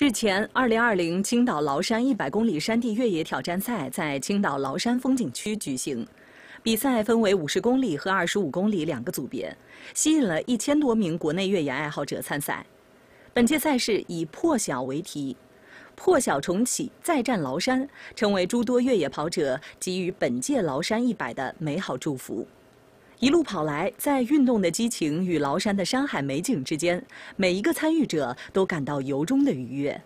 日前，二零二零青岛崂山一百公里山地越野挑战赛在青岛崂山风景区举行。比赛分为五十公里和二十五公里两个组别，吸引了一千多名国内越野爱好者参赛。本届赛事以“破晓”为题，“破晓重启，再战崂山”，成为诸多越野跑者给予本届崂山一百的美好祝福。一路跑来，在运动的激情与崂山的山海美景之间，每一个参与者都感到由衷的愉悦。